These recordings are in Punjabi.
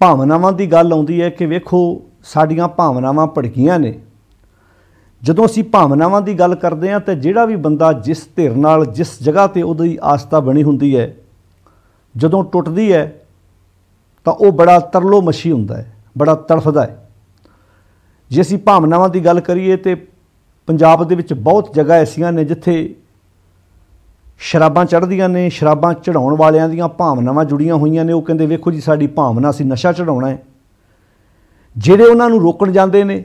ਭਾਵਨਾਵਾਂ ਦੀ ਗੱਲ ਆਉਂਦੀ ਹੈ ਕਿ ਵੇਖੋ ਸਾਡੀਆਂ ਭਾਵਨਾਵਾਂ ਭੜਕੀਆਂ ਨੇ ਜਦੋਂ ਅਸੀਂ ਭਾਵਨਾਵਾਂ ਦੀ ਗੱਲ ਕਰਦੇ ਹਾਂ ਤੇ ਜਿਹੜਾ ਵੀ ਬੰਦਾ ਜਿਸ ਧਿਰ ਨਾਲ ਜਿਸ ਜਗ੍ਹਾ ਤੇ ਉਹਦੀ ਆਸਤਾ ਬਣੀ ਹੁੰਦੀ ਹੈ ਜਦੋਂ ਟੁੱਟਦੀ ਹੈ ਤਾਂ ਉਹ ਬੜਾ ਤਰਲੋ ਮਸ਼ੀ ਹੁੰਦਾ ਹੈ ਬੜਾ ਤੜਫਦਾ ਹੈ ਜੇ ਅਸੀਂ ਭਾਵਨਾਵਾਂ ਦੀ ਗੱਲ ਕਰੀਏ ਤੇ ਪੰਜਾਬ ਦੇ ਵਿੱਚ ਬਹੁਤ ਜਗ੍ਹਾ ਐਸੀਆਂ ਨੇ ਜਿੱਥੇ ਸ਼ਰਾਬਾਂ ਚੜ੍ਹਦੀਆਂ ਨੇ ਸ਼ਰਾਬਾਂ ਚੜਾਉਣ ਵਾਲਿਆਂ ਦੀਆਂ ਭਾਵਨਾਵਾਂ ਜੁੜੀਆਂ ਹੋਈਆਂ ਨੇ ਉਹ ਕਹਿੰਦੇ ਵੇਖੋ ਜੀ ਸਾਡੀ ਭਾਵਨਾ ਸੀ ਨਸ਼ਾ ਚੜਾਉਣਾ ਹੈ ਜਿਹੜੇ ਉਹਨਾਂ ਨੂੰ ਰੋਕਣ ਜਾਂਦੇ ਨੇ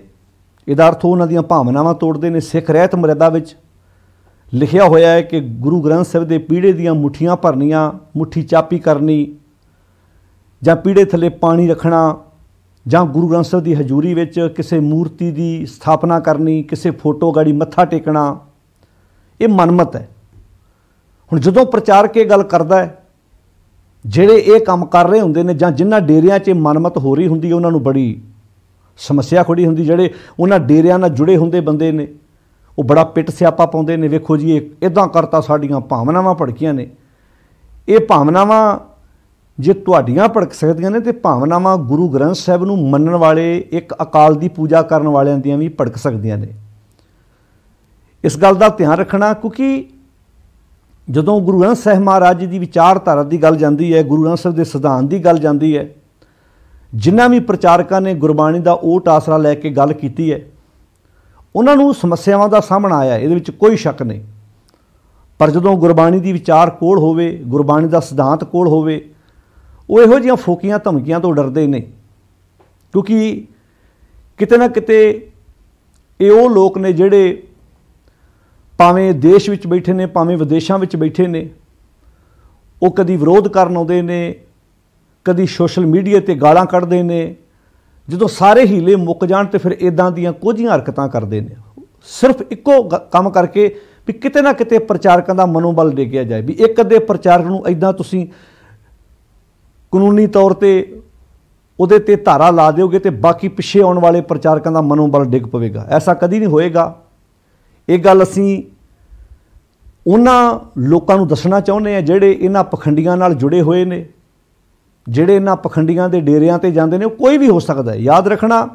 ਇਹਦਾ ਅਰਥ ਉਹਨਾਂ ਦੀਆਂ ਭਾਵਨਾਵਾਂ ਤੋੜਦੇ ਨੇ ਸਿੱਖ ਰਹਿਤ ਮਰਿਆਦਾ ਵਿੱਚ ਲਿਖਿਆ ਹੋਇਆ ਹੈ ਕਿ ਗੁਰੂ ਗ੍ਰੰਥ ਸਾਹਿਬ ਦੇ ਪੀੜੇ ਦੀਆਂ ਮੁਠੀਆਂ ਭਰਨੀਆਂ ਮੁਠੀ ਚਾਪੀ ਕਰਨੀ ਜਾਂ ਪੀੜੇ ਥੱਲੇ ਪਾਣੀ ਰੱਖਣਾ ਜਾਂ ਗੁਰੂ ਗ੍ਰੰਥ ਸਾਹਿਬ ਦੀ ਹਜ਼ੂਰੀ ਵਿੱਚ ਕਿਸੇ ਮੂਰਤੀ ਦੀ ਸਥਾਪਨਾ ਕਰਨੀ ਕਿਸੇ ਫੋਟੋ ਗਾੜੀ ਮੱਥਾ ਟੇਕਣਾ ਇਹ ਮਨਮਤ ਹੈ ਹੁਣ ਜਦੋਂ ਪ੍ਰਚਾਰਕ ਇਹ ਗੱਲ ਕਰਦਾ ਹੈ ਜਿਹੜੇ ਇਹ ਕੰਮ ਕਰ ਰਹੇ ਹੁੰਦੇ ਨੇ ਜਾਂ ਜਿਨ੍ਹਾਂ ਡੇਰਿਆਂ 'ਚ ਮਨਮਤ ਹੋ ਰਹੀ ਹੁੰਦੀ ਹੈ ਉਹਨਾਂ ਨੂੰ ਬੜੀ ਸਮੱਸਿਆ ਖੜੀ ਹੁੰਦੀ ਜਿਹੜੇ ਉਹਨਾਂ ਡੇਰਿਆਂ ਨਾਲ ਜੁੜੇ ਹੁੰਦੇ ਬੰਦੇ ਨੇ ਉਹ ਬੜਾ ਪਿੱਟ ਸਿਆਪਾ ਪਾਉਂਦੇ ਨੇ ਵੇਖੋ ਜੀ ਇਹ ਇਦਾਂ ਕਰਤਾ ਸਾਡੀਆਂ ਭਾਵਨਾਵਾਂ ਭੜਕੀਆਂ ਨੇ ਇਹ ਭਾਵਨਾਵਾਂ ਜੇ ਤੁਹਾਡੀਆਂ ਭੜਕ ਸਕਦੀਆਂ ਨੇ ਤੇ ਭਾਵਨਾਵਾਂ ਗੁਰੂ ਗ੍ਰੰਥ ਸਾਹਿਬ ਨੂੰ ਮੰਨਣ ਵਾਲੇ ਇੱਕ ਅਕਾਲ ਦੀ ਪੂਜਾ ਕਰਨ ਵਾਲਿਆਂ ਦੀਆਂ ਵੀ ਭੜਕ ਸਕਦੀਆਂ ਨੇ ਇਸ ਗੱਲ ਦਾ ਧਿਆਨ ਰੱਖਣਾ ਕਿਉਂਕਿ ਜਦੋਂ ਗੁਰੂ ਗ੍ਰੰਥ ਸਾਹਿਬ ਮਹਾਰਾਜ ਜੀ ਦੀ ਵਿਚਾਰਧਾਰਾ ਦੀ ਗੱਲ ਜਾਂਦੀ ਹੈ ਗੁਰੂ ਗ੍ਰੰਥ ਸਾਹਿਬ ਦੇ ਸਿਧਾਂਤ ਦੀ ਗੱਲ ਜਾਂਦੀ ਹੈ ਜਿਨ੍ਹਾਂ ਵੀ ਪ੍ਰਚਾਰਕਾਂ ਨੇ ਗੁਰਬਾਣੀ ਦਾ ਓਟ ਆਸਰਾ ਲੈ ਕੇ ਗੱਲ ਕੀਤੀ ਹੈ ਉਹਨਾਂ ਨੂੰ ਸਮੱਸਿਆਵਾਂ ਦਾ ਸਾਹਮਣਾ ਆਇਆ ਇਹਦੇ ਵਿੱਚ ਕੋਈ ਸ਼ੱਕ ਨਹੀਂ ਪਰ ਜਦੋਂ ਗੁਰਬਾਣੀ ਦੀ ਵਿਚਾਰ ਕੋਲ ਹੋਵੇ ਗੁਰਬਾਣੀ ਦਾ ਸਿਧਾਂਤ ਕੋਲ ਹੋਵੇ ਉਹ ਇਹੋ ਜਿਹੀਆਂ ਫੋਕੀਆਂ ਧਮਕੀਆਂ ਤੋਂ ਡਰਦੇ ਨਹੀਂ ਕਿਉਂਕਿ ਕਿਤੇ ਨਾ ਕਿਤੇ ਇਹ ਉਹ ਲੋਕ ਨੇ ਜਿਹੜੇ ਭਾਵੇਂ ਦੇਸ਼ ਵਿੱਚ ਬੈਠੇ ਨੇ ਭਾਵੇਂ ਵਿਦੇਸ਼ਾਂ ਵਿੱਚ ਬੈਠੇ ਨੇ ਉਹ ਕਦੀ ਵਿਰੋਧ ਕਰਨ ਆਉਂਦੇ ਨੇ ਕਦੀ ਸੋਸ਼ਲ ਮੀਡੀਆ ਤੇ ਗਾਲਾਂ ਕੱਢਦੇ ਨੇ ਜਦੋਂ ਸਾਰੇ ਹੀਲੇ ਮੁੱਕ ਜਾਣ ਤੇ ਫਿਰ ਇਦਾਂ ਦੀਆਂ ਕੁਝੀਆਂ ਹਰਕਤਾਂ ਕਰਦੇ ਨੇ ਸਿਰਫ ਇੱਕੋ ਕੰਮ ਕਰਕੇ ਵੀ ਕਿਤੇ ਨਾ ਕਿਤੇ ਪ੍ਰਚਾਰਕਾਂ ਦਾ ਮਨੋਬਲ ਡੇਗਿਆ ਜਾਏ ਵੀ ਇੱਕ ਅੱਧੇ ਪ੍ਰਚਾਰਕ ਨੂੰ ਇਦਾਂ ਤੁਸੀਂ ਕਾਨੂੰਨੀ ਤੌਰ ਤੇ ਉਹਦੇ ਤੇ ਧਾਰਾ ਲਾ ਦਿਓਗੇ ਤੇ ਬਾਕੀ ਪਿੱਛੇ ਆਉਣ ਵਾਲੇ ਪ੍ਰਚਾਰਕਾਂ ਦਾ ਮਨੋਬਲ ਡਿੱਗ ਪਵੇਗਾ ਐਸਾ ਕਦੀ ਨਹੀਂ ਹੋਏਗਾ ਇਹ ਗੱਲ ਅਸੀਂ ਉਹਨਾਂ ਲੋਕਾਂ ਨੂੰ ਦੱਸਣਾ ਚਾਹੁੰਦੇ ਆ ਜਿਹੜੇ ਇਹਨਾਂ ਪਖੰਡੀਆਂ ਨਾਲ ਜੁੜੇ ਹੋਏ ਨੇ ਜਿਹੜੇ ਇਹਨਾਂ ਪਖੰਡੀਆਂ ਦੇ ਡੇਰਿਆਂ ਤੇ ਜਾਂਦੇ ਨੇ ਉਹ ਕੋਈ ਵੀ ਹੋ ਸਕਦਾ ਹੈ ਯਾਦ ਰੱਖਣਾ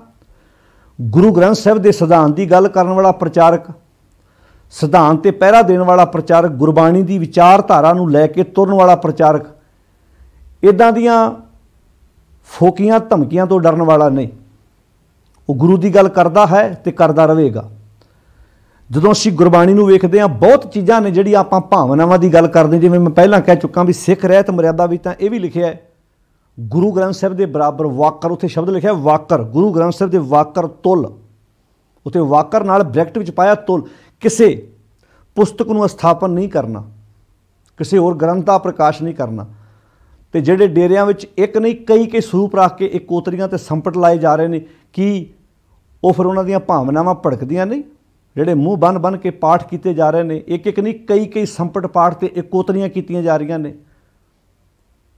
ਗੁਰੂ ਗ੍ਰੰਥ ਸਾਹਿਬ ਦੇ ਸਿਧਾਂਤ ਦੀ ਗੱਲ ਕਰਨ ਵਾਲਾ ਪ੍ਰਚਾਰਕ ਸਿਧਾਂਤ ਤੇ ਪਹਿਰਾ ਦੇਣ ਵਾਲਾ ਪ੍ਰਚਾਰਕ ਗੁਰਬਾਣੀ ਦੀ ਵਿਚਾਰਧਾਰਾ ਨੂੰ ਲੈ ਕੇ ਤੁਰਨ ਵਾਲਾ ਪ੍ਰਚਾਰਕ ਇਦਾਂ ਦੀਆਂ ਫੋਕੀਆਂ ਧਮਕੀਆਂ ਤੋਂ ਡਰਨ ਵਾਲਾ ਨਹੀਂ ਉਹ ਗੁਰੂ ਦੀ ਗੱਲ ਕਰਦਾ ਹੈ ਤੇ ਕਰਦਾ ਰਹੇਗਾ ਜਦੋਂ ਅਸੀਂ ਗੁਰਬਾਣੀ ਨੂੰ ਵੇਖਦੇ ਹਾਂ ਬਹੁਤ ਚੀਜ਼ਾਂ ਨੇ ਜਿਹੜੀ ਆਪਾਂ ਭਾਵਨਾਵਾਂ ਦੀ ਗੱਲ ਕਰਦੇ ਜਿਵੇਂ ਮੈਂ ਪਹਿਲਾਂ ਕਹਿ ਚੁੱਕਾ ਵੀ ਸਿੱਖ ਰਹਿਤ ਮਰਿਆਦਾ ਵੀ ਤਾਂ ਇਹ ਵੀ ਲਿਖਿਆ ਹੈ ਗੁਰੂ ਗ੍ਰੰਥ ਸਾਹਿਬ ਦੇ ਬਰਾਬਰ ਵਾਕਰ ਉੱਥੇ ਸ਼ਬਦ ਲਿਖਿਆ ਵਾਕਰ ਗੁਰੂ ਗ੍ਰੰਥ ਸਾਹਿਬ ਦੇ ਵਾਕਰ ਤੁਲ ਉੱਥੇ ਵਾਕਰ ਨਾਲ ਬ੍ਰੈਕਟ ਵਿੱਚ ਪਾਇਆ ਤੁਲ ਕਿਸੇ ਪੁਸਤਕ ਨੂੰ ਸਥਾਪਨ ਨਹੀਂ ਕਰਨਾ ਕਿਸੇ ਹੋਰ ਗ੍ਰੰਥ ਦਾ ਪ੍ਰਕਾਸ਼ ਨਹੀਂ ਕਰਨਾ ਤੇ ਜਿਹੜੇ ਡੇਰਿਆਂ ਵਿੱਚ ਇੱਕ ਨਹੀਂ ਕਈ ਕਈ ਸੂਪ ਰੱਖ ਕੇ ਇੱਕ ਕੋਤਰੀਆਂ ਤੇ ਸੰਪਟ ਲਾਏ ਜਾ ਰਹੇ ਨੇ ਕੀ ਉਹ ਫਿਰ ਉਹਨਾਂ ਦੀਆਂ ਭਾਵਨਾਵਾਂ ਭੜਕਦੀਆਂ ਨਹੀਂ ਜਿਹੜੇ ਮੂੰਹ ਬੰਨ ਬੰਨ ਕੇ ਪਾਠ ਕੀਤੇ ਜਾ ਰਹੇ ਨੇ ਇੱਕ ਇੱਕ ਨਹੀਂ ਕਈ ਕਈ ਸੰਪਟ ਪਾਠ ਤੇ ਇਕੋਤਰੀਆਂ ਕੀਤੀਆਂ ਜਾ ਰਹੀਆਂ ਨੇ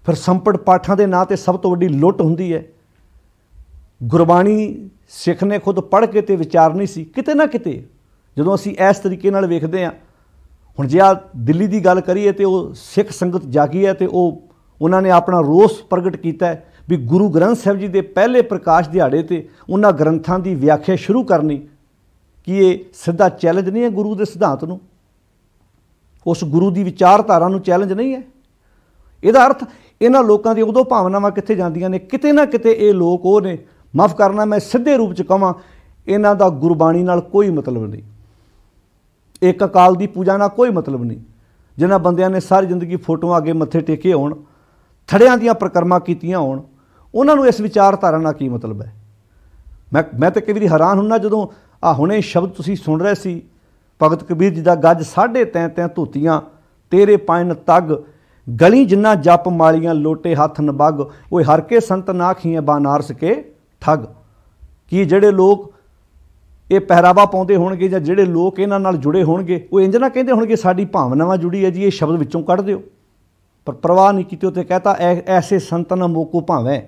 ਫਿਰ ਸੰਪਟ ਪਾਠਾਂ ਦੇ ਨਾਂ ਤੇ ਸਭ ਤੋਂ ਵੱਡੀ ਲੁੱਟ ਹੁੰਦੀ ਹੈ ਗੁਰਬਾਣੀ ਸਿੱਖ ਨੇ ਖੁਦ ਪੜ੍ਹ ਕੇ ਤੇ ਵਿਚਾਰਨੀ ਸੀ ਕਿਤੇ ਨਾ ਕਿਤੇ ਜਦੋਂ ਅਸੀਂ ਇਸ ਤਰੀਕੇ ਨਾਲ ਵੇਖਦੇ ਆ ਹੁਣ ਜੇ ਆ ਦਿੱਲੀ ਦੀ ਗੱਲ ਕਰੀਏ ਤੇ ਉਹ ਸਿੱਖ ਸੰਗਤ ਜਾਗੀ ਹੈ ਤੇ ਉਹ ਉਹਨਾਂ ਨੇ ਆਪਣਾ ਰੋਸ ਪ੍ਰਗਟ ਕੀਤਾ ਹੈ ਵੀ ਗੁਰੂ ਗ੍ਰੰਥ ਸਾਹਿਬ ਜੀ ਦੇ ਪਹਿਲੇ ਪ੍ਰਕਾਸ਼ ਦਿਹਾੜੇ ਤੇ ਉਹਨਾਂ ਗ੍ਰੰਥਾਂ ਦੀ ਵਿਆਖਿਆ ਸ਼ੁਰੂ ਕਰਨੀ ਕਿ ਇਹ ਸਿੱਧਾ ਚੈਲੰਜ ਨਹੀਂ ਹੈ ਗੁਰੂ ਦੇ ਸਿਧਾਂਤ ਨੂੰ ਉਸ ਗੁਰੂ ਦੀ ਵਿਚਾਰਧਾਰਾ ਨੂੰ ਚੈਲੰਜ ਨਹੀਂ ਹੈ ਇਹਦਾ ਅਰਥ ਇਹਨਾਂ ਲੋਕਾਂ ਦੀ ਉਦੋਂ ਭਾਵਨਾਵਾਂ ਕਿੱਥੇ ਜਾਂਦੀਆਂ ਨੇ ਕਿਤੇ ਨਾ ਕਿਤੇ ਇਹ ਲੋਕ ਉਹ ਨੇ ਮਾਫ ਕਰਨਾ ਮੈਂ ਸਿੱਧੇ ਰੂਪ ਚ ਕਹਾਂ ਇਹਨਾਂ ਦਾ ਗੁਰਬਾਣੀ ਨਾਲ ਕੋਈ ਮਤਲਬ ਨਹੀਂ ਇੱਕ ਅਕਾਲ ਦੀ ਪੂਜਾ ਨਾਲ ਕੋਈ ਮਤਲਬ ਨਹੀਂ ਜਿਨ੍ਹਾਂ ਬੰਦਿਆਂ ਨੇ ਸਾਰੀ ਜ਼ਿੰਦਗੀ ਫੋਟੋਆਂ ਅੱਗੇ ਮੱਥੇ ਟੇਕੇ ਹੋਣ ਥੜਿਆਂ ਦੀਆਂ ਪ੍ਰਕਰਮਾ ਕੀਤੀਆਂ ਹੋਣ ਉਹਨਾਂ ਨੂੰ ਇਸ ਵਿਚਾਰਧਾਰਾ ਨਾਲ ਕੀ ਮਤਲਬ ਹੈ ਮੈਂ ਮੈਂ ਤਾਂ ਕਈ ਵਾਰੀ ਹੈਰਾਨ ਹੁੰਨਾ ਜਦੋਂ ਆ ਹੁਣੇ ਸ਼ਬਦ ਤੁਸੀਂ ਸੁਣ ਰਹੇ ਸੀ ਭਗਤ ਕਬੀਰ ਜੀ ਦਾ ਗੱਜ ਸਾਢੇ ਤੈ ਤੈ ਧੂਤੀਆਂ ਤੇਰੇ ਪੈਨ ਤਗ ਗਲੀ ਜਿੰਨਾ ਜਪ ਮਾਲੀਆਂ ਲੋਟੇ ਹੱਥ ਨਬਗ ਓਏ ਹਰ ਕੇ ਸੰਤ ਨਾਖੀਏ ਬਾਨਾਰਸ ਕੇ ਠਗ ਕੀ ਜਿਹੜੇ ਲੋਕ ਇਹ ਪਹਿਰਾਵਾ ਪਾਉਂਦੇ ਹੋਣਗੇ ਜਾਂ ਜਿਹੜੇ ਲੋਕ ਇਹਨਾਂ ਨਾਲ ਜੁੜੇ ਹੋਣਗੇ ਉਹ ਇੰਜ ਨਾ ਕਹਿੰਦੇ ਹੋਣਗੇ ਸਾਡੀ ਭਾਵਨਾਵਾਂ ਜੁੜੀ ਹੈ ਜੀ ਇਹ ਸ਼ਬਦ ਵਿੱਚੋਂ ਕੱਢ ਦਿਓ ਪਰ ਪ੍ਰਵਾਹ ਨਹੀਂ ਕੀਤੀ ਉਤੇ ਕਹਤਾ ਐਸੇ ਸੰਤਨ ਮੋਕੂ ਭਾਵੇਂ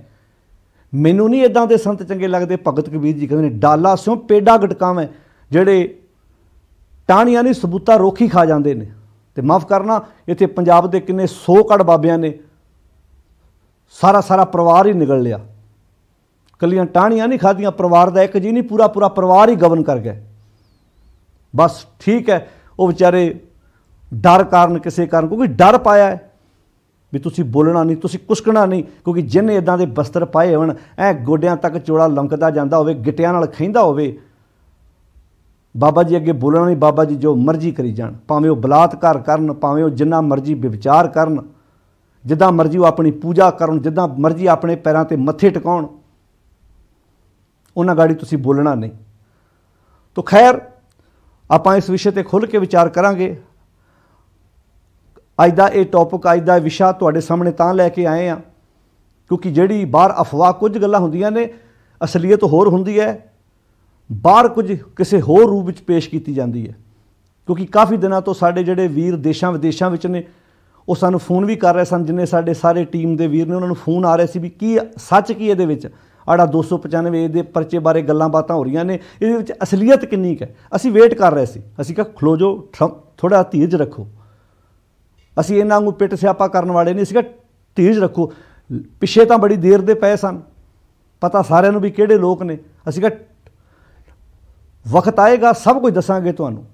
ਮੈਨੂੰ ਨਹੀਂ ਇਦਾਂ ਦੇ ਸੰਤ ਚੰਗੇ ਲੱਗਦੇ ਭਗਤ ਕਬੀਰ ਜੀ ਕਹਿੰਦੇ ਨੇ ਡਾਲਾ ਸਿਓ ਪੇਡਾ ਗਟਕਾਵੇਂ ਜਿਹੜੇ ਟਾਣੀਆਂ ਨਹੀਂ ਸਬੂਤਾ ਰੋਖੀ ਖਾ ਜਾਂਦੇ ਨੇ ਤੇ ਮਾਫ ਕਰਨਾ ਇੱਥੇ ਪੰਜਾਬ ਦੇ ਕਿੰਨੇ 100 ਕੜ ਬਾਬਿਆਂ ਨੇ ਸਾਰਾ ਸਾਰਾ ਪਰਿਵਾਰ ਹੀ ਨਿਗਲ ਲਿਆ ਕੱਲੀਆਂ ਟਾਣੀਆਂ ਨਹੀਂ ਖਾਦੀਆਂ ਪਰਿਵਾਰ ਦਾ ਇੱਕ ਜੀ ਨਹੀਂ ਪੂਰਾ ਪੂਰਾ ਪਰਿਵਾਰ ਹੀ ਗਵਨ ਕਰ ਗਿਆ ਬਸ ਠੀਕ ਹੈ ਉਹ ਵਿਚਾਰੇ ਡਰ ਕਾਰਨ ਕਿਸੇ ਕਾਰਨ ਕਿਉਂਕਿ ਡਰ ਪਾਇਆ ਹੈ ਵੀ ਤੁਸੀਂ ਬੋਲਣਾ ਨਹੀਂ ਤੁਸੀਂ ਕੁਸਕਣਾ ਨਹੀਂ ਕਿਉਂਕਿ ਜਿੰਨ ਇਦਾਂ ਦੇ ਬਸਤਰ ਪਾਏ ਹੋਣ ਐ ਗੋਡਿਆਂ ਤੱਕ ਚੋੜਾ ਲੰਕਦਾ ਜਾਂਦਾ ਹੋਵੇ ਗਿੱਟਿਆਂ ਨਾਲ ਖੈਂਦਾ ਹੋਵੇ ਬਾਬਾ ਜੀ ਅੱਗੇ ਬੋਲਣਾ ਨਹੀਂ ਬਾਬਾ ਜੀ ਜੋ ਮਰਜ਼ੀ ਕਰੀ ਜਾਣ ਭਾਵੇਂ ਉਹ ਬਲਾਤਕਾਰ ਕਰਨ ਭਾਵੇਂ ਉਹ ਜਿੰਨਾ ਮਰਜ਼ੀ ਵਿਵਚਾਰ ਕਰਨ ਜਿੱਦਾਂ ਮਰਜ਼ੀ ਉਹ ਆਪਣੀ ਪੂਜਾ ਕਰਨ ਜਿੱਦਾਂ ਮਰਜ਼ੀ ਆਪਣੇ ਪੈਰਾਂ ਤੇ ਮੱਥੇ ਟਿਕਾਉਣ ਉਹਨਾਂ ਗਾੜੀ ਤੁਸੀਂ ਬੋਲਣਾ ਨਹੀਂ ਤੋਂ ਖੈਰ ਆਪਾਂ ਇਸ ਵਿਸ਼ੇ ਤੇ ਖੁੱਲ ਕੇ ਵਿਚਾਰ ਕਰਾਂਗੇ ਅੱਜ ਦਾ ਇਹ ਟੌਪਿਕ ਅੱਜ ਦਾ ਵਿਸ਼ਾ ਤੁਹਾਡੇ ਸਾਹਮਣੇ ਤਾਂ ਲੈ ਕੇ ਆਏ ਆ ਕਿਉਂਕਿ ਜਿਹੜੀ ਬਾਹਰ ਅਫਵਾਹ ਕੁਝ ਗੱਲਾਂ ਹੁੰਦੀਆਂ ਨੇ ਅਸਲੀਅਤ ਹੋਰ ਹੁੰਦੀ ਹੈ ਬਾਹਰ ਕੁਝ ਕਿਸੇ ਹੋਰ ਰੂਪ ਵਿੱਚ ਪੇਸ਼ ਕੀਤੀ ਜਾਂਦੀ ਹੈ ਕਿਉਂਕਿ ਕਾਫੀ ਦਿਨਾਂ ਤੋਂ ਸਾਡੇ ਜਿਹੜੇ ਵੀਰ ਦੇਸ਼ਾਂ ਵਿਦੇਸ਼ਾਂ ਵਿੱਚ ਨੇ ਉਹ ਸਾਨੂੰ ਫੋਨ ਵੀ ਕਰ ਰਹੇ ਸਨ ਜਿੰਨੇ ਸਾਡੇ ਸਾਰੇ ਟੀਮ ਦੇ ਵੀਰ ਨੇ ਉਹਨਾਂ ਨੂੰ ਫੋਨ ਆ ਰਹੇ ਸੀ ਵੀ ਕੀ ਸੱਚ ਕੀ ਇਹਦੇ ਵਿੱਚ ਆੜਾ 295 ਦੇ ਪਰਚੇ ਬਾਰੇ ਗੱਲਾਂ ਬਾਤਾਂ ਹੋ ਰਹੀਆਂ ਨੇ ਇਹਦੇ ਵਿੱਚ ਅਸਲੀਅਤ ਕਿੰਨੀ ਹੈ ਅਸੀਂ ਵੇਟ ਕਰ ਰਹੇ ਸੀ ਅਸੀਂ ਕਿਹਾ ਖਲੋ ਜੋ ਥੋੜਾ ਧੀਰਜ ਰੱਖੋ ਅਸੀਂ ਇਹਨਾਂ ਨੂੰ ਪਿੱਟ ਸਿਆਪਾ ਕਰਨ ਵਾਲੇ ਨਹੀਂ ਸੀਗਾ ਤੀਜ ਰੱਖੋ ਪਿੱਛੇ ਤਾਂ ਬੜੀ ਦੇਰ ਦੇ ਪਏ ਸਨ ਪਤਾ ਸਾਰਿਆਂ ਨੂੰ ਵੀ ਕਿਹੜੇ ਲੋਕ ਨੇ ਅਸੀਂ ਕਿਹਾ ਵਕਤ ਆਏਗਾ ਸਭ ਕੁਝ ਦੱਸਾਂਗੇ ਤੁਹਾਨੂੰ